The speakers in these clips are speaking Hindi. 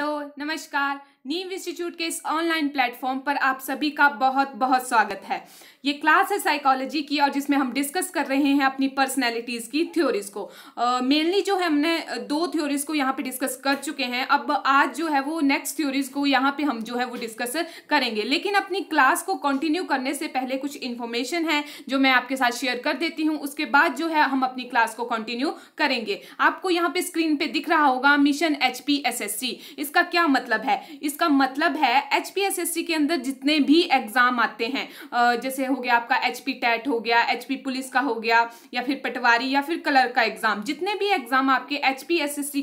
हेलो नमस्कार नीम इंस्टीट्यूट के इस ऑनलाइन प्लेटफॉर्म पर आप सभी का बहुत बहुत स्वागत है ये क्लास है साइकोलॉजी की और जिसमें हम डिस्कस कर रहे हैं अपनी पर्सनैलिटीज़ की थ्योरीज को मेनली uh, जो है हमने दो थ्योरीज को यहाँ पे डिस्कस कर चुके हैं अब आज जो है वो नेक्स्ट थ्योरीज को यहाँ पे हम जो है वो डिस्कस करेंगे लेकिन अपनी क्लास को कंटिन्यू करने से पहले कुछ इन्फॉर्मेशन है जो मैं आपके साथ शेयर कर देती हूँ उसके बाद जो है हम अपनी क्लास को कंटिन्यू करेंगे आपको यहाँ पे स्क्रीन पे दिख रहा होगा मिशन एच इसका क्या मतलब है इसका मतलब है एच के अंदर जितने भी एग्ज़ाम आते हैं जैसे हो गया आपका एच टेट हो गया एच पुलिस का हो गया या फिर पटवारी या फिर कलर का एग्ज़ाम जितने भी एग्ज़ाम आपके एच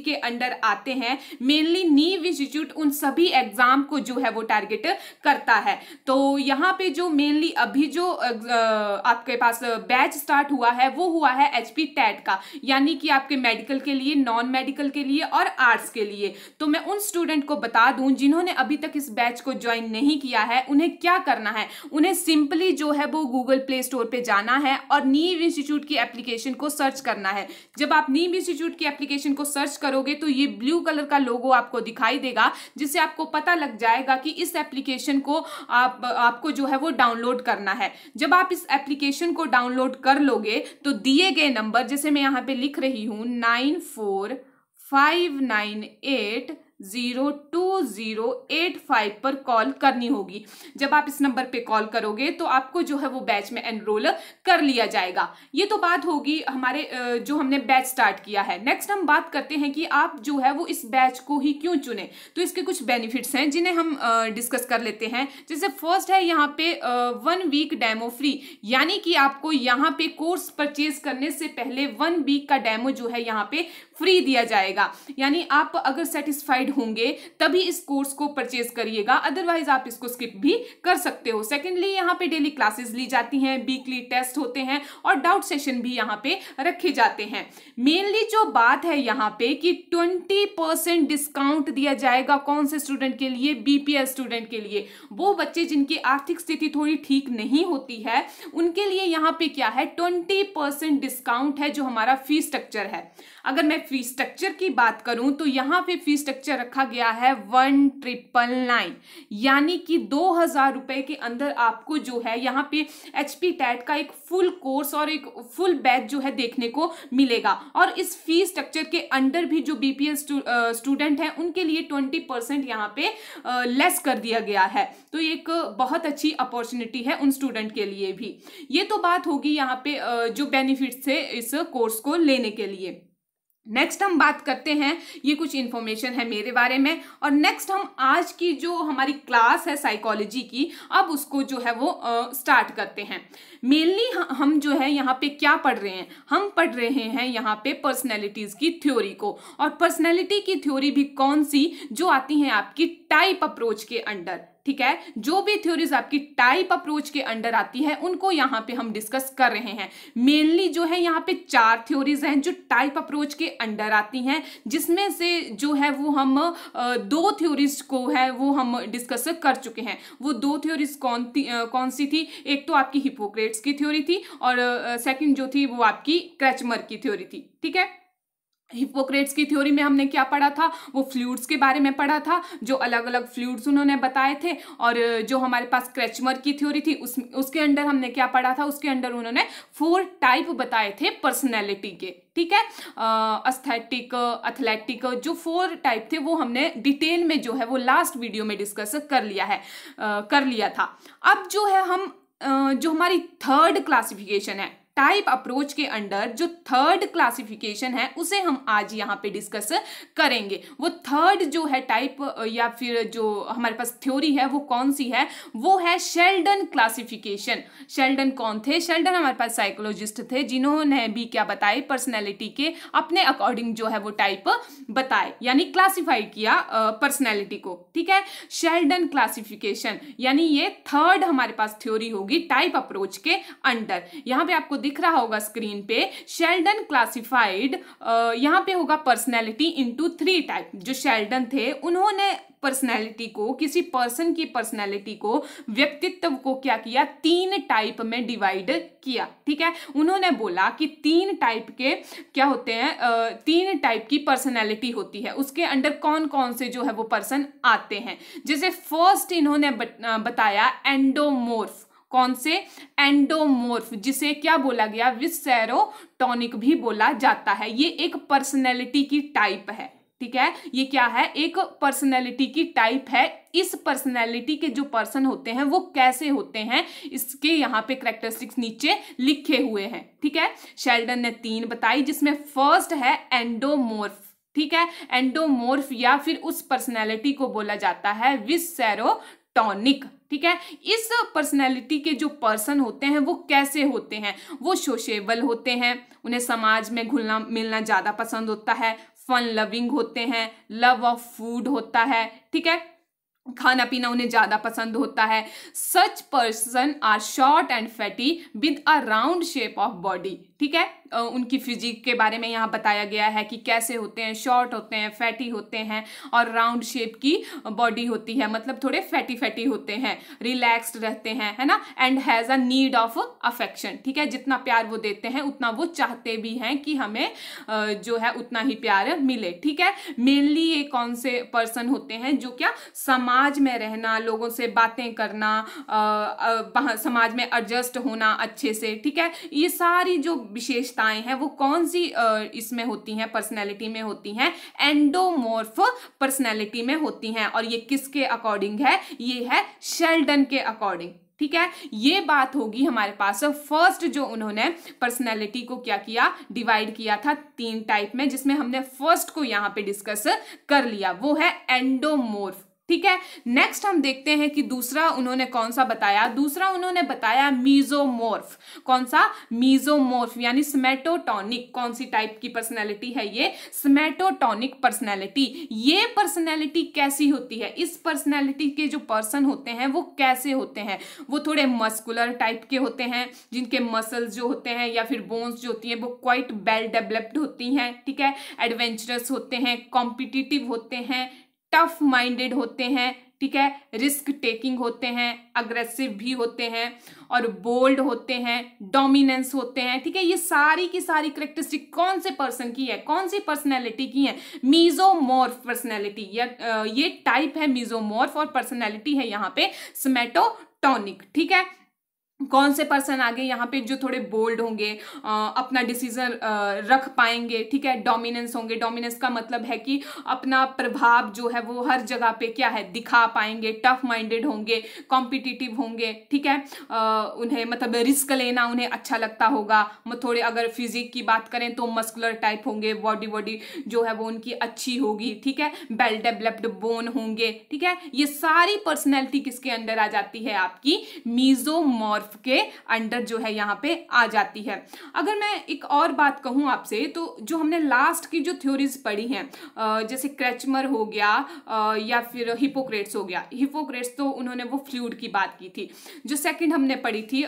के अंडर आते हैं मेनली नीव इंस्टीट्यूट उन सभी एग्ज़ाम को जो है वो टारगेट करता है तो यहाँ पे जो मेनली अभी जो आपके पास बैच स्टार्ट हुआ है वो हुआ है एच टेट का यानी कि आपके मेडिकल के लिए नॉन मेडिकल के लिए और आर्ट्स के लिए तो मैं उन स्टूडेंट को बता दूं जिन्होंने जिन्होंने अभी तक इस बैच को ज्वाइन नहीं किया है उन्हें क्या करना है उन्हें सिंपली जो है वो गूगल प्ले स्टोर पर जाना है और नीव इंस्टीट्यूट की एप्लीकेशन को सर्च करना है जब आप नीव इंस्टीट्यूट की एप्लीकेशन को सर्च करोगे तो ये ब्लू कलर का लोगो आपको दिखाई देगा जिससे आपको पता लग जाएगा कि इस एप्लीकेशन को आप आपको जो है वो डाउनलोड करना है जब आप इस एप्लीकेशन को डाउनलोड कर लोगे तो दिए गए नंबर जैसे मैं यहाँ पे लिख रही हूँ nine four five nine eight zero two zero eight five पर कॉल करनी होगी जब आप इस नंबर पे कॉल करोगे तो आपको जो है वो बैच में एनरोल कर लिया जाएगा ये तो बात होगी हमारे जो हमने बैच स्टार्ट किया है नेक्स्ट हम बात करते हैं कि आप जो है वो इस बैच को ही क्यों चुने तो इसके कुछ बेनिफिट्स हैं जिन्हें हम डिस्कस कर लेते हैं जैसे फर्स्ट है यहाँ पे वन वीक डैमो फ्री यानी कि आपको यहाँ पे कोर्स परचेज करने से पहले वन वीक का डैमो जो है यहाँ पे फ्री दिया जाएगा यानी आप अगर सेटिस्फाइड क्वालिफाइड होंगे तभी इस कोर्स को परचेज करिएगा अदरवाइज आप इसको स्किप भी कर सकते हो सेकेंडली यहाँ पे डेली क्लासेस ली जाती हैं वीकली टेस्ट होते हैं और डाउट सेशन भी यहाँ पे रखे जाते हैं मेनली जो बात है यहाँ पे कि ट्वेंटी परसेंट डिस्काउंट दिया जाएगा कौन से स्टूडेंट के लिए बीपीएस स्टूडेंट के लिए वो बच्चे जिनकी आर्थिक स्थिति थोड़ी ठीक नहीं होती है उनके लिए यहाँ पे क्या है ट्वेंटी परसेंट डिस्काउंट है जो हमारा फी स्ट्रक्चर है अगर मैं फी स्ट्रक्चर की बात करूं तो यहाँ पे फी स्ट्रक्चर रखा गया है वन ट्रिपल नाइन यानी कि दो हजार रुपए के अंदर आपको जो है यहाँ पे एचपी टैट का एक फुल कोर्स और एक फुल बैच जो है देखने को मिलेगा और इस फी स्ट्रक्चर के अंडर भी जो बीपीएस स्टूडेंट हैं उनके लिए ट्वेंटी परसेंट यहाँ पे लेस कर दिया गया है तो एक बहुत अच्छी अपॉर्चुनिटी है उन स्टूडेंट के लिए भी ये तो बात होगी यहाँ पे जो बेनिफिट थे इस कोर्स को लेने के लिए नेक्स्ट हम बात करते हैं ये कुछ इन्फॉर्मेशन है मेरे बारे में और नेक्स्ट हम आज की जो हमारी क्लास है साइकोलॉजी की अब उसको जो है वो स्टार्ट करते हैं मेनली हम जो है यहाँ पे क्या पढ़ रहे हैं हम पढ़ रहे हैं यहाँ पे पर्सनैलिटीज़ की थ्योरी को और पर्सनैलिटी की थ्योरी भी कौन सी जो आती हैं आपकी टाइप अप्रोच के अंडर ठीक है जो भी थ्योरीज आपकी टाइप अप्रोच के अंडर आती है उनको यहाँ पे हम डिस्कस कर रहे हैं मेनली जो है यहाँ पे चार थ्योरीज हैं जो टाइप अप्रोच के अंडर आती हैं जिसमें से जो है वो हम दो थ्योरीज को है वो हम डिस्कस कर चुके हैं वो दो थ्योरीज कौन थी कौन सी थी एक तो आपकी हिपोक्रेट्स की थ्योरी थी और सेकेंड जो थी वो आपकी क्रैचमर की थ्योरी थी ठीक है हिपोक्रेट्स की थ्योरी में हमने क्या पढ़ा था वो फ्लूड्स के बारे में पढ़ा था जो अलग अलग फ्लूड्स उन्होंने बताए थे और जो हमारे पास क्रेचमर की थ्योरी थी उस उसके अंडर हमने क्या पढ़ा था उसके अंडर उन्होंने फोर टाइप बताए थे पर्सनैलिटी के ठीक है अस्थेटिक एथलेटिक जो फोर टाइप थे वो हमने डिटेल में जो है वो लास्ट वीडियो में डिस्कस कर लिया है आ, कर लिया था अब जो है हम आ, जो हमारी थर्ड क्लासिफिकेशन है टाइप अप्रोच के अंडर जो थर्ड क्लासिफिकेशन है उसे हम आज यहाँ पे डिस्कस करेंगे वो थर्ड जो है टाइप या फिर जो हमारे पास थ्योरी है वो कौन सी है वो है शेल्डन क्लासिफिकेशन शेल्डन कौन थे शेल्डन हमारे पास साइकोलॉजिस्ट थे जिन्होंने भी क्या बताए पर्सनैलिटी के अपने अकॉर्डिंग जो है वो टाइप बताए यानी क्लासीफाई किया पर्सनैलिटी को ठीक है शेल्डन क्लासिफिकेशन यानी ये थर्ड हमारे पास थ्योरी होगी टाइप अप्रोच के अंडर यहाँ पे आपको दिख रहा होगा स्क्रीन पे शेल्डन क्लासिफाइड यहाँ पे होगा पर्सनैलिटी इंटू थ्री टाइप जो शेल्डन थे उन्होंने पर्सनैलिटी को किसी पर्सन की पर्सनैलिटी को व्यक्तित्व को क्या किया तीन टाइप में डिवाइड किया ठीक है उन्होंने बोला कि तीन टाइप के क्या होते हैं तीन टाइप की पर्सनैलिटी होती है उसके अंडर कौन कौन से जो है वो पर्सन आते हैं जैसे फर्स्ट इन्होंने बताया एंडोमोर्फ कौन से एंडोमोर्फ जिसे क्या बोला गया विसरोटोनिक भी बोला जाता है ये एक पर्सनैलिटी की टाइप है ठीक है ये क्या है एक पर्सनैलिटी की टाइप है इस पर्सनैलिटी के जो पर्सन होते हैं वो कैसे होते हैं इसके यहाँ पे करेक्टरिस्टिक्स नीचे लिखे हुए हैं ठीक है शेल्डन ने तीन बताई जिसमें फर्स्ट है एंडोमोर्फ ठीक है एंडोमोर्फ या फिर उस पर्सनैलिटी को बोला जाता है विस टॉनिक ठीक है इस पर्सनैलिटी के जो पर्सन होते हैं वो कैसे होते हैं वो सोशेबल होते हैं उन्हें समाज में घुलना मिलना ज़्यादा पसंद होता है फन लविंग होते हैं लव ऑफ फूड होता है ठीक है खाना पीना उन्हें ज़्यादा पसंद होता है such person are short and fatty with a round shape of body ठीक है उनकी फिजिक के बारे में यहाँ बताया गया है कि कैसे होते हैं शॉर्ट होते हैं फैटी होते हैं और राउंड शेप की बॉडी होती है मतलब थोड़े फैटी फैटी होते हैं रिलैक्स्ड रहते हैं है ना and has a need of affection ठीक है जितना प्यार वो देते हैं उतना वो चाहते भी हैं कि हमें जो है उतना ही प्यार मिले ठीक है मेनली ये कौन से पर्सन होते हैं जो क्या समाज में रहना लोगों से बातें करना आ, आ, समाज में एडजस्ट होना अच्छे से ठीक है ये सारी जो विशेषताएं हैं वो कौन सी इसमें होती हैं पर्सनैलिटी में होती हैं एंडोमोर्फ पर्सनैलिटी में होती हैं और ये किसके अकॉर्डिंग है ये है शेल्डन के अकॉर्डिंग ठीक है ये बात होगी हमारे पास फर्स्ट जो उन्होंने पर्सनैलिटी को क्या किया डिवाइड किया था तीन टाइप में जिसमें हमने फर्स्ट को यहाँ पे डिस्कस कर लिया वो है एंडोमोर्फ ठीक है नेक्स्ट हम देखते हैं कि दूसरा उन्होंने कौन सा बताया दूसरा उन्होंने बताया मीजोमोर्फ कौन सा मीजोमोर्फ यानी स्मेटोटोनिक कौन सी टाइप की पर्सनैलिटी है ये स्मेटोटॉनिक पर्सनैलिटी ये पर्सनैलिटी कैसी होती है इस पर्सनैलिटी के जो पर्सन होते हैं वो कैसे होते हैं वो थोड़े मस्कुलर टाइप के होते हैं जिनके मसल्स जो होते हैं या फिर बोन्स जो होती हैं वो क्वाइट वेल डेवलप्ड होती हैं ठीक है एडवेंचरस होते हैं कॉम्पिटिटिव होते हैं टफ माइंडेड होते हैं ठीक है रिस्क टेकिंग होते हैं अग्रेसिव भी होते हैं और बोल्ड होते हैं डोमिनेंस होते हैं ठीक है ये सारी की सारी करेक्टरिस्टिक कौन से पर्सन की है कौन सी पर्सनैलिटी की है मीजोमोर्फ पर्सनैलिटी या ये टाइप है मीजोमोर्फ और पर्सनैलिटी है यहाँ पे समेटोटोनिक ठीक है कौन से पर्सन आगे यहाँ पे जो थोड़े बोल्ड होंगे आ, अपना डिसीजन रख पाएंगे ठीक है डोमिनेंस होंगे डोमिनेंस का मतलब है कि अपना प्रभाव जो है वो हर जगह पे क्या है दिखा पाएंगे टफ माइंडेड होंगे कॉम्पिटिटिव होंगे ठीक है आ, उन्हें मतलब रिस्क लेना उन्हें अच्छा लगता होगा थोड़े अगर फिजिक की बात करें तो मस्कुलर टाइप होंगे बॉडी बॉडी जो है वो उनकी अच्छी होगी ठीक है वेल डेवलप्ड बोन होंगे ठीक है ये सारी पर्सनैलिटी किसके अंडर आ जाती है आपकी मीजोमॉर्फ बर्फ के अंडर जो है यहाँ पे आ जाती है अगर मैं एक और बात कहूँ आपसे तो जो हमने लास्ट की जो थ्योरीज पढ़ी हैं जैसे क्रेचमर हो गया या फिर हिपोक्रेट्स हो गया हिपोक्रेट्स तो उन्होंने वो फ्लूड की बात की थी जो सेकंड हमने पढ़ी थी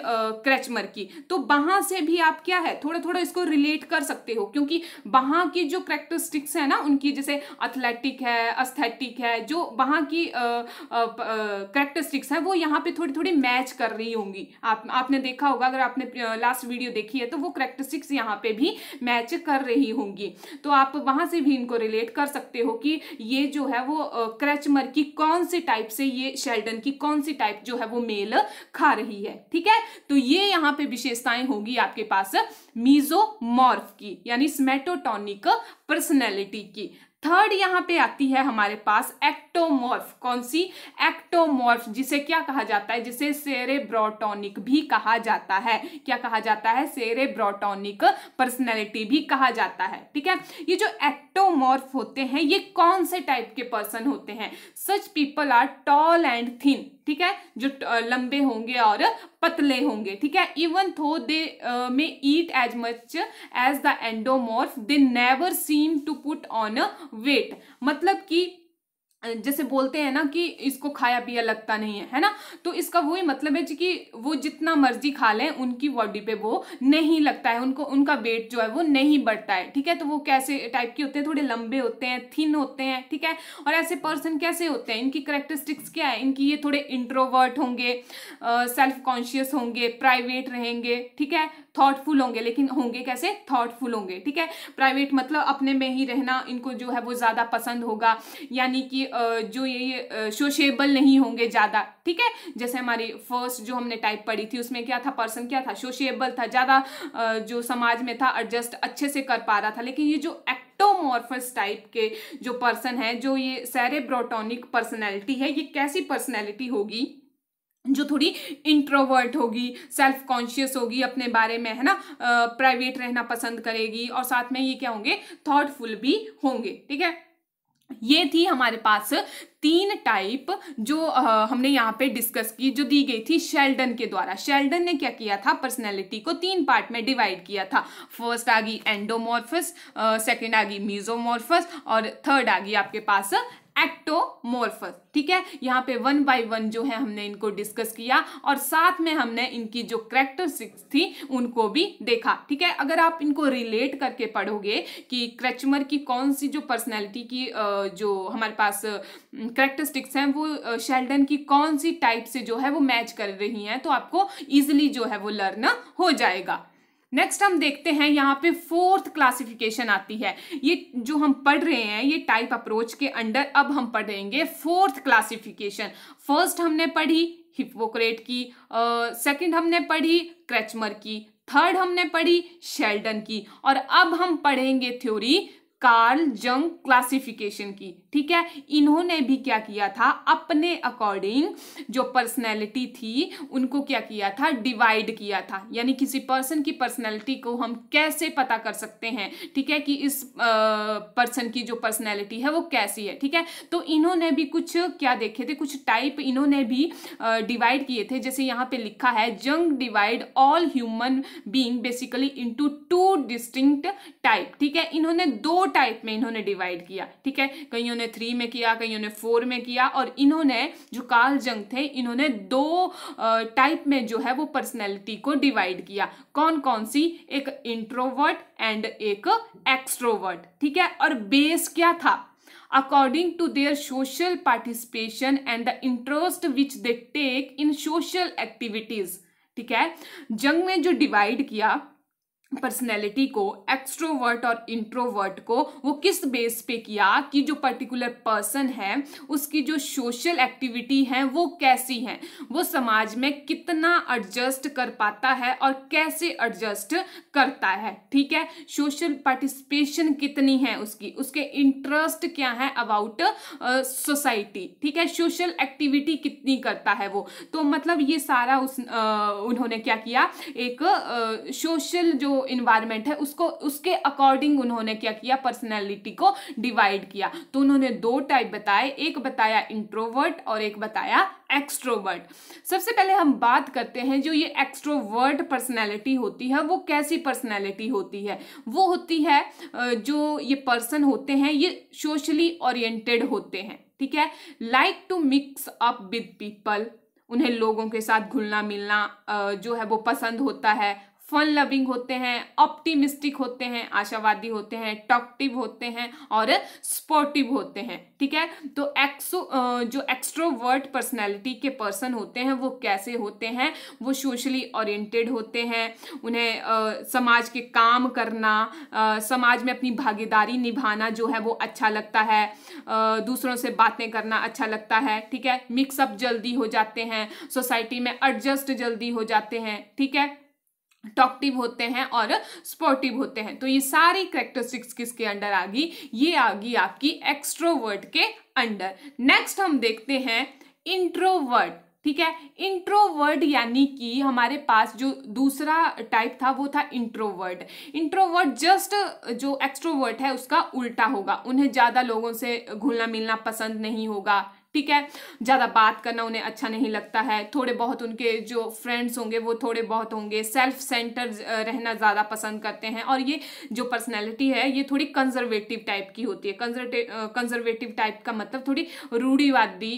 क्रेचमर की तो वहाँ से भी आप क्या है थोड़ा थोड़ा इसको रिलेट कर सकते हो क्योंकि वहाँ की जो करेक्टरिस्टिक्स है ना उनकी जैसे अथलेटिक है अस्थेटिक है जो वहाँ की करेक्टरिस्टिक्स है वो यहाँ पर थोड़ी थोड़ी मैच कर रही होंगी आप आपने देखा होगा अगर आपने लास्ट वीडियो देखी है तो वो करेक्टरिस्टिक्स यहाँ पे भी मैच कर रही होंगी तो आप वहां से भी इनको रिलेट कर सकते हो कि ये जो है वो क्रैचमर की कौन सी टाइप से ये शेल्डन की कौन सी टाइप जो है वो मेल खा रही है ठीक है तो ये यहाँ पे विशेषताएं होगी आपके पास मीजोमॉर्फ की यानी स्मेटोटोनिक पर्सनैलिटी की थर्ड यहाँ पे आती है हमारे पास एक्टोमॉर्फ कौन सी एक्टोमॉर्फ जिसे क्या कहा जाता है जिसे सेरेब्रोटोनिक भी कहा जाता है क्या कहा जाता है सेरेब्रोटोनिक पर्सनैलिटी भी कहा जाता है ठीक है ये जो एक्टोमॉर्फ होते हैं ये कौन से टाइप के पर्सन होते हैं such people are tall and thin ठीक है जो लंबे होंगे और पतले होंगे ठीक है even though they may eat as much as the endomorph they never seem to put on weight मतलब कि जैसे बोलते हैं ना कि इसको खाया पिया लगता नहीं है है ना तो इसका वही मतलब है कि वो जितना मर्जी खा लें उनकी बॉडी पे वो नहीं लगता है उनको उनका वेट जो है वो नहीं बढ़ता है ठीक है तो वो कैसे टाइप के होते हैं थोड़े लंबे होते हैं थिन होते हैं ठीक है और ऐसे पर्सन कैसे होते हैं इनकी करेक्टरिस्टिक्स क्या है इनकी ये थोड़े इंट्रोवर्ट होंगे सेल्फ कॉन्शियस होंगे प्राइवेट रहेंगे ठीक है थॉटफुल होंगे लेकिन होंगे कैसे थॉटफुल होंगे ठीक है प्राइवेट मतलब अपने में ही रहना इनको जो है वो ज़्यादा पसंद होगा यानी कि जो ये सोशेबल नहीं होंगे ज़्यादा ठीक है जैसे हमारी फर्स्ट जो हमने टाइप पढ़ी थी उसमें क्या था पर्सन क्या था सोशेबल था ज़्यादा जो समाज में था एडजस्ट अच्छे से कर पा रहा था लेकिन ये जो एक्ट टाइप के जो पर्सन है जो ये सैरेब्रोटोनिक पर्सनैलिटी है ये कैसी पर्सनैलिटी होगी जो थोड़ी इंट्रोवर्ट होगी सेल्फ कॉन्शियस होगी अपने बारे में है ना प्राइवेट रहना पसंद करेगी और साथ में ये क्या होंगे थॉटफुल भी होंगे ठीक है ये थी हमारे पास तीन टाइप जो आ, हमने यहाँ पे डिस्कस की जो दी गई थी शेल्डन के द्वारा शेल्डन ने क्या किया था पर्सनैलिटी को तीन पार्ट में डिवाइड किया था फर्स्ट आ गई एंडोमॉर्फस सेकेंड आ गई मीजोमॉर्फस और थर्ड आ गई आपके पास एक्टोमोर्फस ठीक है यहाँ पे वन बाय वन जो है हमने इनको डिस्कस किया और साथ में हमने इनकी जो करेक्टरिस्टिक्स थी उनको भी देखा ठीक है अगर आप इनको रिलेट करके पढ़ोगे कि क्रेचमर की कौन सी जो पर्सनैलिटी की जो हमारे पास करेक्टरिस्टिक्स हैं वो शेल्डन की कौन सी टाइप से जो है वो मैच कर रही हैं तो आपको ईजिली जो है वो लर्न हो जाएगा नेक्स्ट हम देखते हैं यहाँ पे फोर्थ क्लासिफिकेशन आती है ये जो हम पढ़ रहे हैं ये टाइप अप्रोच के अंडर अब हम पढ़ेंगे फोर्थ क्लासिफिकेशन फर्स्ट हमने पढ़ी हिपोक्रेट की सेकंड uh, हमने पढ़ी क्रैचमर की थर्ड हमने पढ़ी शेल्डन की और अब हम पढ़ेंगे थ्योरी कार्ल जंग क्लासिफिकेशन की ठीक है इन्होंने भी क्या किया था अपने अकॉर्डिंग जो पर्सनैलिटी थी उनको क्या किया था डिवाइड किया था यानी किसी पर्सन की पर्सनैलिटी को हम कैसे पता कर सकते हैं ठीक है कि इस पर्सन की जो पर्सनैलिटी है वो कैसी है ठीक है तो इन्होंने भी कुछ क्या देखे थे कुछ टाइप इन्होंने भी डिवाइड किए थे जैसे यहाँ पे लिखा है Jung divide all human being basically into two distinct type ठीक है इन्होंने दो टाइप में इन्होंने डिवाइड किया ठीक है कहीं ने थ्री में किया कहीं ने फोर में किया और इन्होंने जो काल जंग थे इन्होंने दो टाइप में जो है वो पर्सनैलिटी को डिवाइड किया कौन कौन सी एक इंट्रोवर्ट एंड एक एक्सट्रोवर्ट ठीक है और बेस क्या था according to their social participation and the interest which they take in social activities ठीक है जंग में जो डिवाइड किया पर्सनैलिटी को एक्स्ट्रोवर्ट और इंट्रोवर्ट को वो किस बेस पे किया कि जो पर्टिकुलर पर्सन है उसकी जो सोशल एक्टिविटी है वो कैसी हैं वो समाज में कितना एडजस्ट कर पाता है और कैसे एडजस्ट करता है ठीक है सोशल पार्टिसिपेशन कितनी है उसकी उसके इंटरेस्ट क्या है अबाउट सोसाइटी ठीक है सोशल एक्टिविटी कितनी करता है वो तो मतलब ये सारा उस uh, उन्होंने क्या किया एक सोशल uh, जो इन्वायरमेंट है उसको उसके अकॉर्डिंग उन्होंने क्या किया पर्सनैलिटी को डिवाइड किया तो उन्होंने दो टाइप बताए एक बताया इंट्रोवर्ट और एक बताया एक्सट्रोवर्ट सबसे पहले हम बात करते हैं जो ये एक्सट्रोवर्ट पर्सनैलिटी होती है वो कैसी पर्सनैलिटी होती है वो होती है जो ये पर्सन होते हैं ये सोशली ओरिएंटेड होते हैं ठीक है like to mix up with people उन्हें लोगों के साथ घुलना मिलना जो है वो पसंद होता है फन लविंग होते हैं ऑप्टिमिस्टिक होते हैं आशावादी होते हैं टॉक्टिव होते हैं और स्पोर्टिव होते हैं ठीक है तो एक्सो जो एक्स्ट्रोवर्ट पर्सनैलिटी के पर्सन होते हैं वो कैसे होते हैं वो सोशली ओरिएंटेड होते हैं उन्हें आ, समाज के काम करना आ, समाज में अपनी भागीदारी निभाना जो है वो अच्छा लगता है आ, दूसरों से बातें करना अच्छा लगता है ठीक है मिक्सअप जल्दी हो जाते हैं सोसाइटी में एडजस्ट जल्दी हो जाते हैं ठीक है टॉक्टिव होते हैं और स्पोर्टिव होते हैं तो ये सारी करेक्टरिस्टिक्स किसके अंडर आ गई ये आ गई आपकी एक्स्ट्रोवर्ट के अंडर नेक्स्ट हम देखते हैं इंट्रोवर्ट ठीक है इंट्रोवर्ड यानी कि हमारे पास जो दूसरा टाइप था वो था इंट्रोवर्ड इंट्रोवर्ड जस्ट जो एक्स्ट्रोवर्ड है उसका उल्टा होगा उन्हें ज़्यादा लोगों से घुलना मिलना पसंद नहीं होगा ठीक है ज़्यादा बात करना उन्हें अच्छा नहीं लगता है थोड़े बहुत उनके जो फ्रेंड्स होंगे वो थोड़े बहुत होंगे सेल्फ सेंटर रहना ज़्यादा पसंद करते हैं और ये जो पर्सनैलिटी है ये थोड़ी कंजर्वेटिव टाइप की होती है कंजर्वेटिव टाइप का मतलब थोड़ी रूढ़ीवादी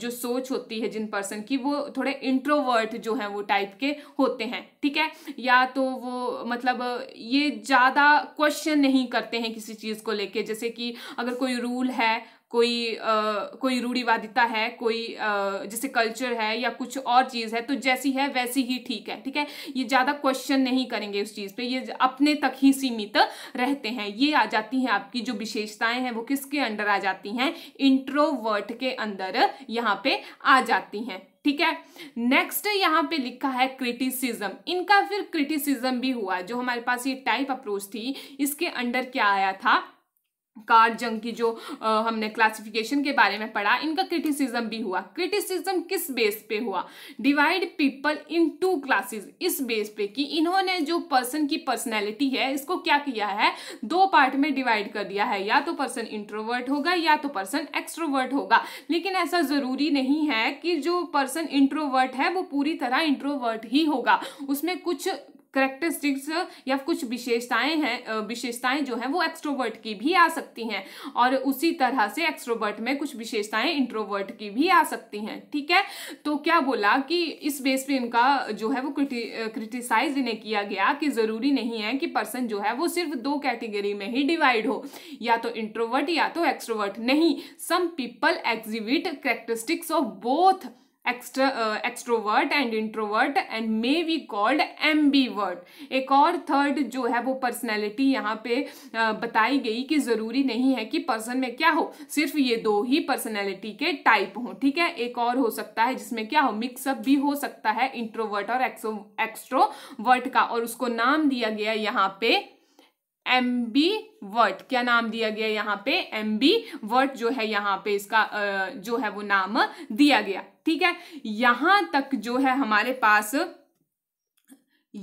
जो सोच होती है जिन पर्सन की वो थोड़े इंट्रोवर्ट जो हैं वो टाइप के होते हैं ठीक है या तो वो मतलब ये ज़्यादा क्वेश्चन नहीं करते हैं किसी चीज़ को लेके जैसे कि अगर कोई रूल है कोई आ, कोई रूढ़ीवादिता है कोई जैसे कल्चर है या कुछ और चीज़ है तो जैसी है वैसी ही ठीक है ठीक है ये ज़्यादा क्वेश्चन नहीं करेंगे उस चीज़ पे ये अपने तक ही सीमित रहते हैं ये आ जाती हैं आपकी जो विशेषताएं हैं वो किसके अंडर आ जाती हैं इंट्रोवर्ट के अंदर यहाँ पे आ जाती हैं ठीक है नेक्स्ट यहाँ पे लिखा है क्रिटिसिज्म इनका फिर क्रिटिसिज्म भी हुआ जो हमारे पास ये टाइप अप्रोच थी इसके अंडर क्या आया था कार जंग की जो आ, हमने क्लासिफिकेशन के बारे में पढ़ा इनका क्रिटिसिज्म भी हुआ क्रिटिसिज्म किस बेस पे हुआ divide people in two classes इस बेस पे कि इन्होंने जो पर्सन की पर्सनैलिटी है इसको क्या किया है दो पार्ट में डिवाइड कर दिया है या तो पर्सन इंट्रोवर्ट होगा या तो पर्सन एक्सट्रोवर्ट होगा लेकिन ऐसा ज़रूरी नहीं है कि जो पर्सन इंट्रोवर्ट है वो पूरी तरह इंट्रोवर्ट ही होगा उसमें कुछ करेक्टरिस्टिक्स या कुछ विशेषताएं हैं विशेषताएं जो हैं वो एक्सट्रोवर्ट की भी आ सकती हैं और उसी तरह से एक्सट्रोवर्ट में कुछ विशेषताएं इंट्रोवर्ट की भी आ सकती हैं ठीक है तो क्या बोला कि इस बेस पे इनका जो है वो क्रिटिसाइज इन्हें किया गया कि ज़रूरी नहीं है कि पर्सन जो है वो सिर्फ दो कैटेगरी में ही डिवाइड हो या तो इंट्रोवर्ट या तो एक्सट्रोवर्ट नहीं some people exhibit characteristics of both extra and introvert and may we called ambi ambivert एक और थर्ड जो है वो पर्सनैलिटी यहाँ पे uh, बताई गई कि ज़रूरी नहीं है कि पर्सन में क्या हो सिर्फ ये दो ही पर्सनैलिटी के टाइप हों ठीक है एक और हो सकता है जिसमें क्या हो मिक्सअप भी हो सकता है इंट्रोवर्ट और एक्सट्रोवर्ट का और उसको नाम दिया गया यहाँ पे एम बी वर्ट क्या नाम दिया गया यहाँ पे एम बी वर्ट जो है यहाँ पे इसका uh, जो है वो नाम दिया गया ठीक है यहां तक जो है हमारे पास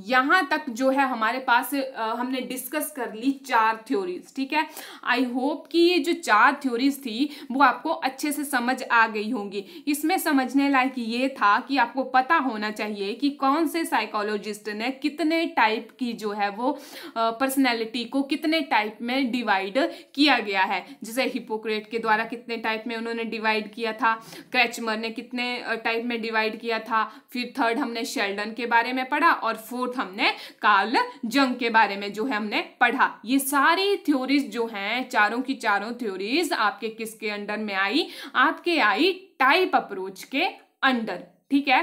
यहाँ तक जो है हमारे पास हमने डिस्कस कर ली चार थ्योरीज ठीक है आई होप कि ये जो चार थ्योरीज थी वो आपको अच्छे से समझ आ गई होंगी इसमें समझने लायक ये था कि आपको पता होना चाहिए कि कौन से साइकोलॉजिस्ट ने कितने टाइप की जो है वो पर्सनैलिटी को कितने टाइप में डिवाइड किया गया है जैसे हिपोक्रेट के द्वारा कितने टाइप में उन्होंने डिवाइड किया था क्रैचमर ने कितने टाइप में डिवाइड किया था फिर थर्ड हमने शेल्डन के बारे में पढ़ा और फोर्थ फोर्थ हमने काल जंग के बारे में जो है हमने पढ़ा ये सारी थ्योरीज जो हैं चारों की चारों थ्योरीज आपके किसके अंडर में आई आपके आई टाइप अप्रोच के अंडर ठीक है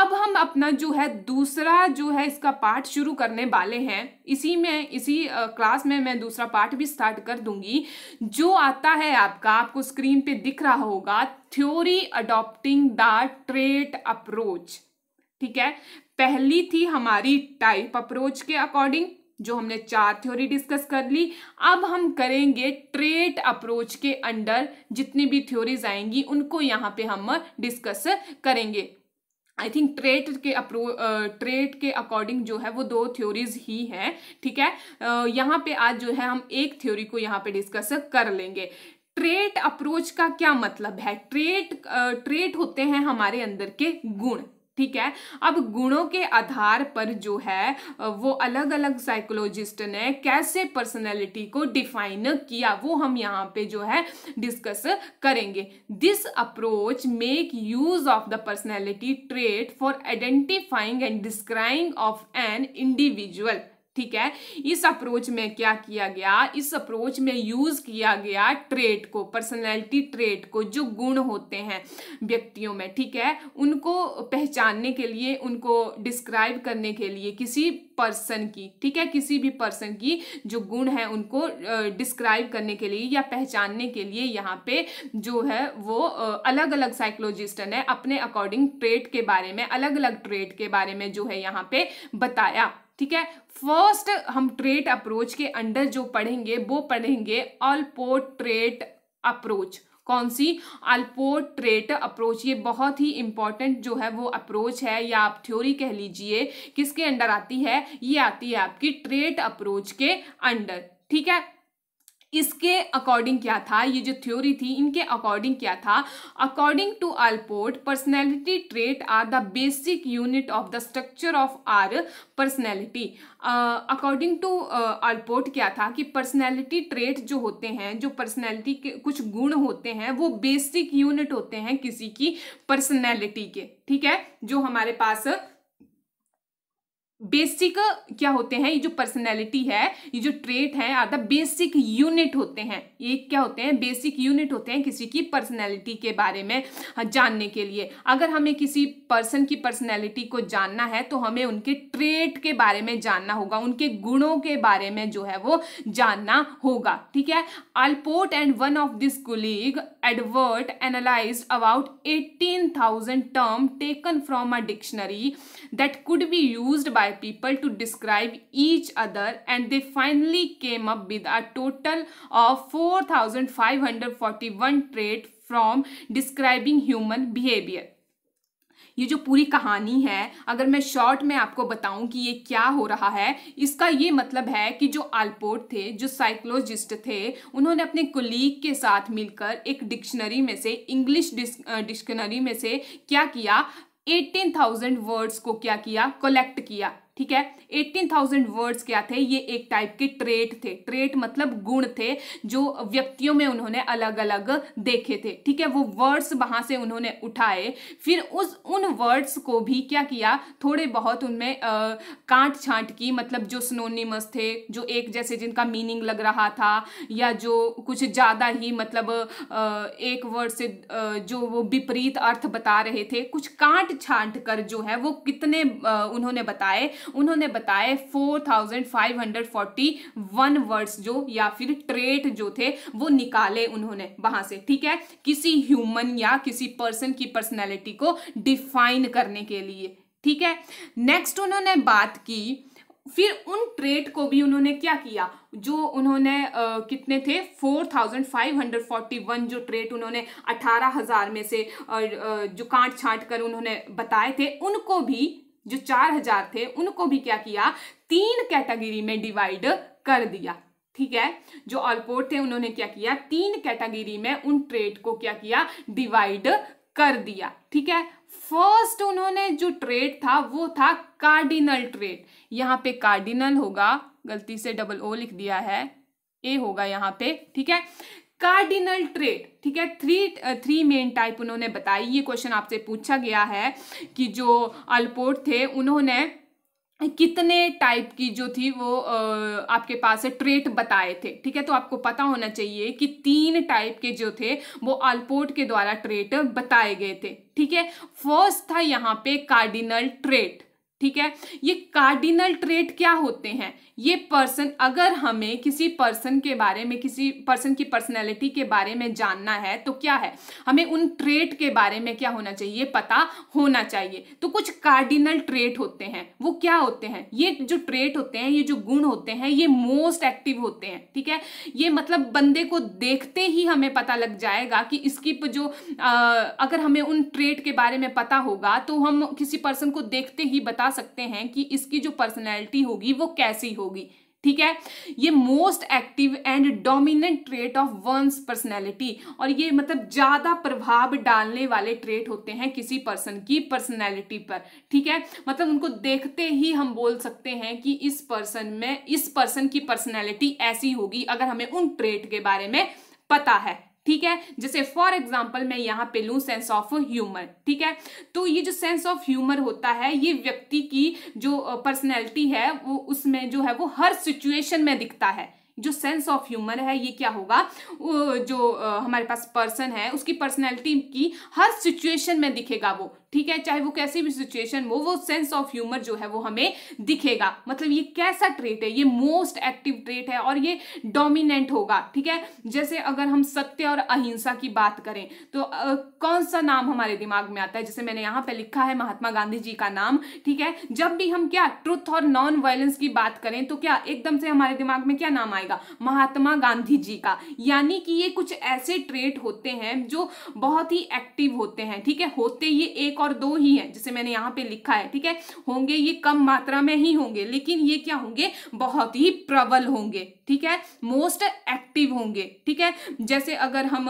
अब हम अपना जो है दूसरा जो है इसका पाठ शुरू करने वाले हैं इसी में इसी क्लास में मैं दूसरा पार्ट भी स्टार्ट कर दूंगी जो आता है आपका आपको स्क्रीन पे दिख रहा होगा theory adopting the trait approach ठीक है पहली थी हमारी टाइप अप्रोच के अकॉर्डिंग जो हमने चार थ्योरी डिस्कस कर ली अब हम करेंगे ट्रेट अप्रोच के अंडर जितनी भी थ्योरीज आएंगी उनको यहाँ पे हम डिस्कस करेंगे आई थिंक ट्रेट के अप्रो ट्रेट के अकॉर्डिंग जो है वो दो थ्योरीज ही हैं ठीक है यहाँ पे आज जो है हम एक थ्योरी को यहाँ पे डिस्कस कर लेंगे ट्रेट अप्रोच का क्या मतलब है ट्रेट ट्रेट होते हैं हमारे अंदर के गुण ठीक है अब गुणों के आधार पर जो है वो अलग अलग साइकोलॉजिस्ट ने कैसे पर्सनैलिटी को डिफाइन किया वो हम यहाँ पे जो है डिस्कस करेंगे this approach make use of the personality trait for identifying and describing of an individual ठीक है इस अप्रोच में क्या किया गया इस अप्रोच में यूज किया गया ट्रेट को पर्सनैलिटी ट्रेट को जो गुण होते हैं व्यक्तियों में ठीक है उनको पहचानने के लिए उनको डिस्क्राइब करने के लिए किसी पर्सन की ठीक है किसी भी पर्सन की जो गुण है उनको डिस्क्राइब करने के लिए या पहचानने के लिए यहाँ पे जो है वो अलग अलग साइकोलॉजिस्ट ने अपने अकॉर्डिंग ट्रेट के बारे में अलग अलग ट्रेट के बारे में जो है यहाँ पे बताया ठीक है फर्स्ट हम ट्रेट अप्रोच के अंडर जो पढ़ेंगे वो पढ़ेंगे अल्पोट्रेट अप्रोच कौन सी अल्पोट्रेट अप्रोच ये बहुत ही इंपॉर्टेंट जो है वो अप्रोच है या आप थ्योरी कह लीजिए किसके अंडर आती है ये आती है आपकी ट्रेट अप्रोच के अंडर ठीक है इसके अकॉर्डिंग क्या था ये जो थ्योरी थी इनके अकॉर्डिंग क्या था according to Allport personality trait are the basic unit of the structure of our personality according to Allport क्या था कि पर्सनैलिटी ट्रेट जो होते हैं जो पर्सनैलिटी के कुछ गुण होते हैं वो बेसिक यूनिट होते हैं किसी की पर्सनैलिटी के ठीक है जो हमारे पास बेसिक क्या होते हैं ये जो पर्सनैलिटी है ये जो ट्रेट है आर द बेसिक यूनिट होते हैं ये क्या होते हैं बेसिक यूनिट होते हैं किसी की पर्सनैलिटी के बारे में हाँ, जानने के लिए अगर हमें किसी पर्सन की पर्सनैलिटी को जानना है तो हमें उनके ट्रेट के बारे में जानना होगा उनके गुणों के बारे में जो है वो जानना होगा ठीक है Allport and one of this colleague Odbert analyse about eighteen thousand term taken from a dictionary that could be use by by people to describe each other and they finally came up with a total of 4541 trait from describing human behavior ये जो पूरी कहानी है अगर मैं शॉर्ट में आपको बताऊं कि ये क्या हो रहा है इसका ये मतलब है कि जो आलपोर्ट थे जो साइकोलॉजिस्ट थे उन्होंने अपने कुलीग के साथ मिलकर एक डिक्शनरी में से इंग्लिश डिक्शनरी में से क्या किया 18,000 वर्ड्स को क्या किया कलेक्ट किया ठीक है एटीन थाउजेंड वर्ड्स क्या थे ये एक टाइप के ट्रेट थे ट्रेट मतलब गुण थे जो व्यक्तियों में उन्होंने अलग अलग देखे थे ठीक है वो वर्ड्स वहां से उन्होंने उठाए फिर उस उन वर्ड्स को भी क्या किया थोड़े बहुत उनमें कांट छांट की मतलब जो स्नोनिमस थे जो एक जैसे जिनका मीनिंग लग रहा था या जो कुछ ज़्यादा ही मतलब आ, एक वर्ड से आ, जो वो विपरीत अर्थ बता रहे थे कुछ कांट छांट कर जो है वो कितने आ, उन्होंने बताए उन्होंने बताया four thousand five hundred forty one words जो या फिर ट्रेट जो थे वो निकाले उन्होंने वहां से ठीक है किसी ह्यूमन या किसी पर्सन की पर्सनैलिटी को डिफाइन करने के लिए ठीक है नेक्स्ट उन्होंने बात की फिर उन ट्रेट को भी उन्होंने क्या किया जो उन्होंने आ, कितने थे 4,541 जो ट्रेट उन्होंने 18,000 में से आ, जो काट छांट कर उन्होंने बताए थे उनको भी जो चार हजार थे उनको भी क्या किया तीन कैटेगरी में डिवाइड कर दिया ठीक है जो ऑलपोर्ट थे उन्होंने क्या किया तीन कैटेगरी में उन ट्रेड को क्या किया डिवाइड कर दिया ठीक है फर्स्ट उन्होंने जो ट्रेड था वो था कार्डिनल ट्रेड यहाँ पे कार्डिनल होगा गलती से डबल ओ लिख दिया है ए होगा यहाँ पे ठीक है कार्डिनल ट्रेड ठीक है थ्री थ्री मेन टाइप उन्होंने बताई ये क्वेश्चन आपसे पूछा गया है कि जो अल्पोर्ट थे उन्होंने कितने टाइप की जो थी वो uh, आपके पास ट्रेट बताए थे ठीक है तो आपको पता होना चाहिए कि तीन टाइप के जो थे वो अल्पोर्ट के द्वारा ट्रेट बताए गए थे ठीक है फर्स्ट था यहाँ पे कार्डिनल ट्रेट ठीक है ये कार्डिनल ट्रेट क्या होते हैं ये पर्सन अगर हमें किसी पर्सन के बारे में किसी पर्सन की पर्सनैलिटी के बारे में जानना है तो क्या है हमें उन ट्रेट के बारे में क्या होना चाहिए पता होना चाहिए तो कुछ कार्डिनल ट्रेट होते हैं वो क्या होते हैं ये जो ट्रेट होते हैं ये जो गुण होते हैं ये मोस्ट एक्टिव होते हैं ठीक है ये मतलब बंदे को देखते ही हमें पता लग जाएगा कि इसकी जो आ, अगर हमें उन ट्रेट के बारे में पता होगा तो हम किसी पर्सन को देखते ही बता बता सकते हैं कि इसकी जो पर्सनैलिटी होगी वो कैसी होगी ठीक है ये most active and dominant trait of one's personality और ये मतलब ज्यादा प्रभाव डालने वाले ट्रेट होते हैं किसी पर्सन की पर्सनैलिटी पर ठीक है मतलब उनको देखते ही हम बोल सकते हैं कि इस पर्सन में इस पर्सन की पर्सनैलिटी ऐसी होगी अगर हमें उन ट्रेट के बारे में पता है ठीक है जैसे फॉर एग्जाम्पल मैं यहाँ पे लूँ सेंस ऑफ ह्यूमर ठीक है तो ये जो सेंस ऑफ ह्यूमर होता है ये व्यक्ति की जो पर्सनैलिटी है वो उसमें जो है वो हर सिचुएशन में दिखता है जो सेंस ऑफ ह्यूमर है ये क्या होगा जो हमारे पास पर्सन है उसकी पर्सनैलिटी की हर सिचुएशन में दिखेगा वो ठीक है चाहे वो कैसी भी सिचुएशन हो वो सेंस ऑफ ह्यूमर जो है वो हमें दिखेगा मतलब ये कैसा ट्रेट है ये मोस्ट एक्टिव ट्रेट है और ये डोमिनेंट होगा ठीक है जैसे अगर हम सत्य और अहिंसा की बात करें तो आ, कौन सा नाम हमारे दिमाग में आता है जैसे मैंने यहां पे लिखा है महात्मा गांधी जी का नाम ठीक है जब भी हम क्या ट्रुथ और नॉन वायलेंस की बात करें तो क्या एकदम से हमारे दिमाग में क्या नाम आएगा महात्मा गांधी जी का यानी कि ये कुछ ऐसे ट्रेट होते हैं जो बहुत ही एक्टिव होते हैं ठीक है होते ये एक और दो ही हैं जिसे मैंने यहाँ पे लिखा है ठीक है होंगे ये कम मात्रा में ही होंगे लेकिन ये क्या होंगे बहुत ही प्रबल होंगे ठीक है मोस्ट एक्टिव होंगे ठीक है जैसे अगर हम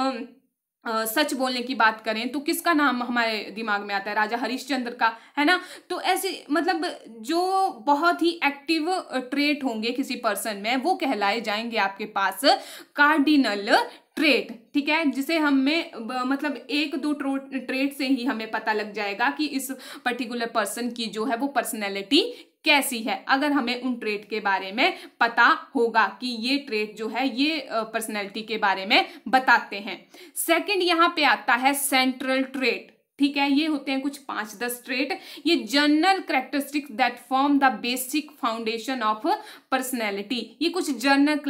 आ, सच बोलने की बात करें तो किसका नाम हमारे दिमाग में आता है राजा हरिश्चंद्र का है ना तो ऐसे मतलब जो बहुत ही एक्टिव ट्रेट होंगे किसी पर्सन में वो कहलाए जाएंगे आपके पास कार्डिनल ट्रेट ठीक है जिसे हमें मतलब एक दो ट्रेट से ही हमें पता लग जाएगा कि इस पर्टिकुलर पर्सन की जो है वो पर्सनैलिटी कैसी है अगर हमें उन ट्रेट के बारे में पता होगा कि ये ट्रेट जो है ये पर्सनैलिटी के बारे में बताते हैं सेकंड यहाँ पे आता है सेंट्रल ट्रेट ठीक है ये होते हैं कुछ पांच दस ट्रेट ये general characteristics that form the basic foundation of personality ये कुछ जनरल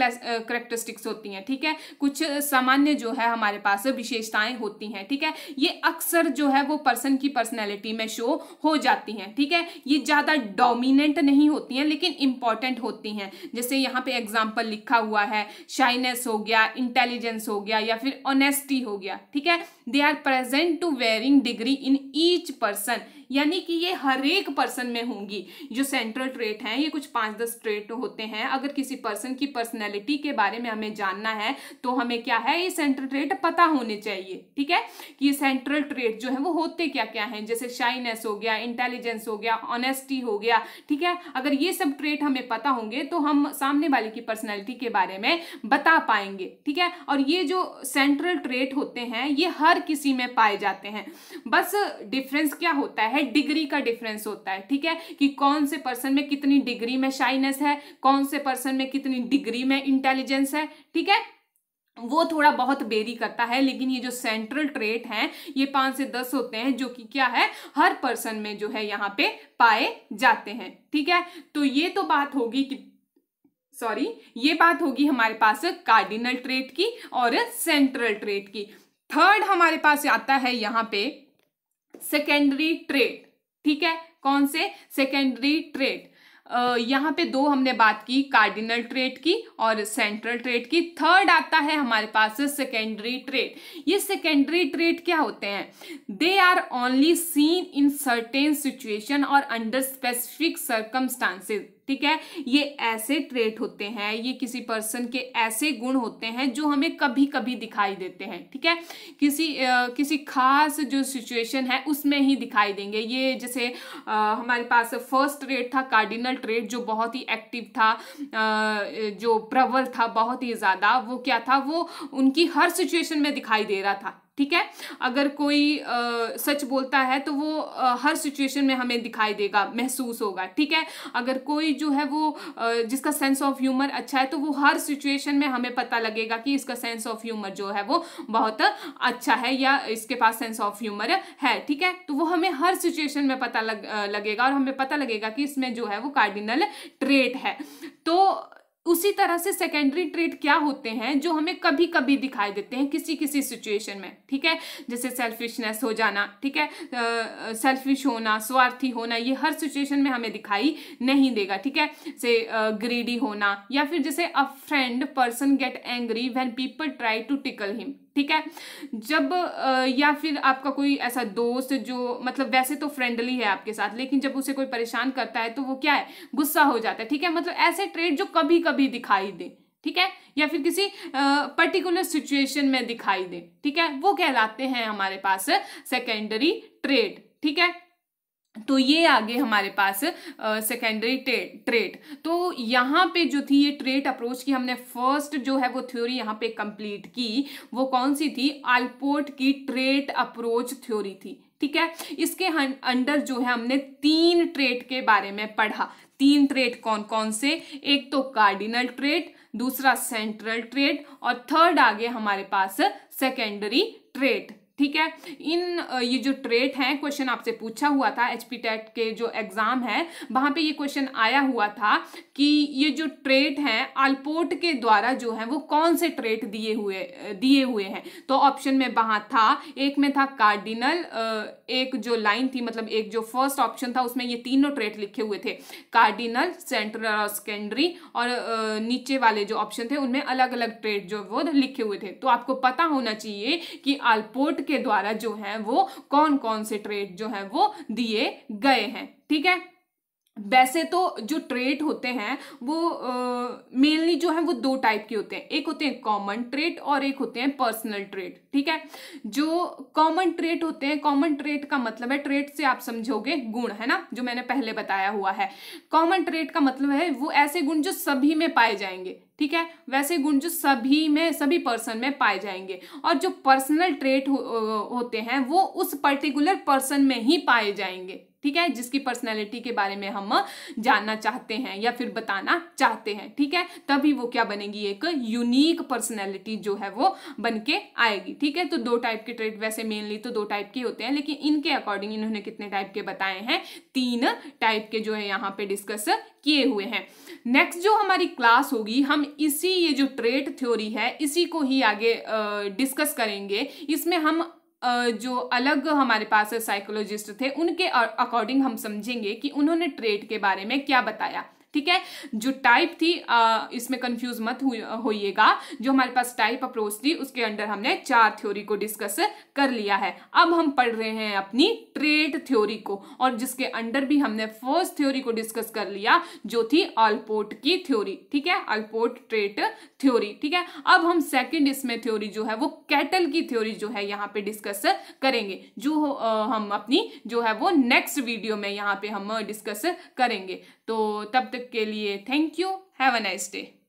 करेक्टरिस्टिक्स होती हैं ठीक है कुछ सामान्य जो है हमारे पास विशेषताएं होती हैं ठीक है ये अक्सर जो है वो पर्सन की पर्सनैलिटी में शो हो जाती हैं ठीक है ये ज़्यादा डोमिनेंट नहीं होती हैं लेकिन इंपॉर्टेंट होती हैं जैसे यहाँ पे एग्जाम्पल लिखा हुआ है शाइनेस हो गया इंटेलिजेंस हो गया या फिर ऑनेस्टी हो गया ठीक है they are present to varying degree in each person यानी कि ये हर एक पर्सन में होंगी जो सेंट्रल ट्रेट हैं ये कुछ पाँच दस ट्रेट होते हैं अगर किसी पर्सन की पर्सनैलिटी के बारे में हमें जानना है तो हमें क्या है ये सेंट्रल ट्रेट पता होने चाहिए ठीक है कि ये सेंट्रल ट्रेट जो है वो होते क्या क्या हैं जैसे शाइनेस हो गया इंटेलिजेंस हो गया ऑनेस्टी हो गया ठीक है अगर ये सब ट्रेट हमें पता होंगे तो हम सामने वाले की पर्सनैलिटी के बारे में बता पाएंगे ठीक है और ये जो सेंट्रल ट्रेट होते हैं ये हर किसी में पाए जाते हैं बस डिफरेंस क्या होता है है डिग्री का डिफरेंस होता है ठीक है कि कौन से पर्सन में कितनी डिग्री में शाइनेस है कौन से पर्सन में कितनी डिग्री में इंटेलिजेंस है ठीक है वो थोड़ा बहुत बेरी करता है लेकिन ये जो सेंट्रल ट्रेट हैं ये पाँच से दस होते हैं जो कि क्या है हर पर्सन में जो है यहाँ पे पाए जाते हैं ठीक है तो ये तो बात होगी कि सॉरी ये बात होगी हमारे पास कार्डिनल ट्रेट की और सेंट्रल ट्रेट की थर्ड हमारे पास आता है यहाँ पे सेकेंडरी ट्रेड ठीक है कौन से सेकेंडरी ट्रेड यहाँ पे दो हमने बात की कार्डिनल ट्रेड की और सेंट्रल ट्रेड की थर्ड आता है हमारे पास सेकेंडरी ट्रेड ये सेकेंडरी ट्रेड क्या होते हैं they are only seen in certain situation और अंडर स्पेसिफिक सर्कमस्टांसेज ठीक है ये ऐसे ट्रेट होते हैं ये किसी पर्सन के ऐसे गुण होते हैं जो हमें कभी कभी दिखाई देते हैं ठीक है किसी आ, किसी खास जो सिचुएशन है उसमें ही दिखाई देंगे ये जैसे आ, हमारे पास फर्स्ट ट्रेट था कार्डिनल ट्रेट जो बहुत ही एक्टिव था आ, जो प्रबल था बहुत ही ज़्यादा वो क्या था वो उनकी हर सिचुएशन में दिखाई दे रहा था ठीक है अगर कोई आ, सच बोलता है तो वो आ, हर सिचुएशन में हमें दिखाई देगा महसूस होगा ठीक है अगर कोई जो है वो आ, जिसका सेंस ऑफ ह्यूमर अच्छा है तो वो हर सिचुएशन में हमें पता लगेगा कि इसका सेंस ऑफ ह्यूमर जो है वो बहुत अच्छा है या इसके पास सेंस ऑफ ह्यूमर है ठीक है तो वो हमें हर सिचुएशन में पता लग, लगेगा और हमें पता लगेगा कि इसमें जो है वो कार्डिनल ट्रेट है तो उसी तरह से सेकेंडरी ट्रेड क्या होते हैं जो हमें कभी कभी दिखाई देते हैं किसी किसी सिचुएशन में ठीक है जैसे सेल्फिशनेस हो जाना ठीक है सेल्फिश uh, होना स्वार्थी होना ये हर सिचुएशन में हमें दिखाई नहीं देगा ठीक है से ग्रीडी uh, होना या फिर जैसे a friend person get angry when people try to tickle him ठीक है जब या फिर आपका कोई ऐसा दोस्त जो मतलब वैसे तो फ्रेंडली है आपके साथ लेकिन जब उसे कोई परेशान करता है तो वो क्या है गुस्सा हो जाता है ठीक है मतलब ऐसे ट्रेड जो कभी कभी दिखाई दे ठीक है या फिर किसी पर्टिकुलर सिचुएशन में दिखाई दे ठीक है वो कहलाते हैं हमारे पास सेकेंडरी ट्रेड ठीक है तो ये आगे हमारे पास सेकेंडरी ट्रेट तो यहाँ पे जो थी ये ट्रेट अप्रोच की हमने फर्स्ट जो है वो थ्योरी यहाँ पे कंप्लीट की वो कौन सी थी आलपोर्ट की ट्रेट अप्रोच थ्योरी थी ठीक है इसके अंडर जो है हमने तीन ट्रेट के बारे में पढ़ा तीन ट्रेट कौन कौन से एक तो कार्डिनल ट्रेट दूसरा सेंट्रल ट्रेट और थर्ड आगे हमारे पास सेकेंडरी ट्रेट ठीक है इन ये जो ट्रेट हैं क्वेश्चन आपसे पूछा हुआ था एच पी टेट के जो एग्ज़ाम है वहाँ पे ये क्वेश्चन आया हुआ था कि ये जो ट्रेट हैं अल्पोर्ट के द्वारा जो है वो कौन से ट्रेट दिए हुए दिए हुए हैं तो ऑप्शन में वहां था एक में था कार्डिनल एक जो लाइन थी मतलब एक जो फर्स्ट ऑप्शन था उसमें ये तीनों ट्रेट लिखे हुए थे कार्डिनल सेंट्रल और सेकेंडरी और नीचे वाले जो ऑप्शन थे उनमें अलग अलग ट्रेट जो वो लिखे हुए थे तो आपको पता होना चाहिए कि आलपोर्ट के द्वारा जो है वो कौन कौन से ट्रेड जो है वो दिए गए हैं ठीक है वैसे तो जो ट्रेड होते हैं वो मेनली uh, जो है वो दो टाइप के होते हैं एक होते हैं कॉमन ट्रेड और एक होते हैं पर्सनल ट्रेड ठीक है जो कॉमन ट्रेड होते हैं कॉमन ट्रेड का मतलब है ट्रेड से आप समझोगे गुण है ना जो मैंने पहले बताया हुआ है कॉमन ट्रेड का मतलब है वो ऐसे गुण जो सभी में पाए जाएंगे ठीक है वैसे गुण जो सभी में सभी पर्सन में पाए जाएंगे और जो पर्सनल ट्रेट हो, होते हैं वो उस पर्टिकुलर पर्सन में ही पाए जाएंगे ठीक है जिसकी पर्सनैलिटी के बारे में हम जानना चाहते हैं या फिर बताना चाहते हैं ठीक है तभी वो क्या बनेगी एक यूनिक पर्सनैलिटी जो है वो बन के आएगी ठीक है तो दो टाइप के ट्रेड वैसे मेनली तो दो टाइप के होते हैं लेकिन इनके अकॉर्डिंग इन्होंने कितने टाइप के बताए हैं तीन टाइप के जो है यहाँ पे डिस्कस किए हुए हैं नेक्स्ट जो हमारी क्लास होगी हम इसी ये जो ट्रेड थ्योरी है इसी को ही आगे डिस्कस करेंगे इसमें हम जो अलग हमारे पास साइकोलॉजिस्ट थे उनके अकॉर्डिंग हम समझेंगे कि उन्होंने ट्रेड के बारे में क्या बताया ठीक है जो टाइप थी आ, इसमें कंफ्यूज मत होइएगा जो हमारे पास टाइप अप्रोच थी उसके अंडर हमने चार थ्योरी को डिस्कस कर लिया है अब हम पढ़ रहे हैं अपनी ट्रेड थ्योरी को और जिसके अंडर भी हमने फर्स्ट थ्योरी को डिस्कस कर लिया जो थी अल्पोर्ट की थ्योरी ठीक है अल्पोर्ट ट्रेट थ्योरी ठीक है अब हम सेकेंड इसमें थ्योरी जो है वो कैटल की थ्योरी जो है यहाँ पे डिस्कस करेंगे जो हम अपनी जो है वो नेक्स्ट वीडियो में यहाँ पे हम डिस्कस करेंगे तो तब तक के लिए thank you have a nice day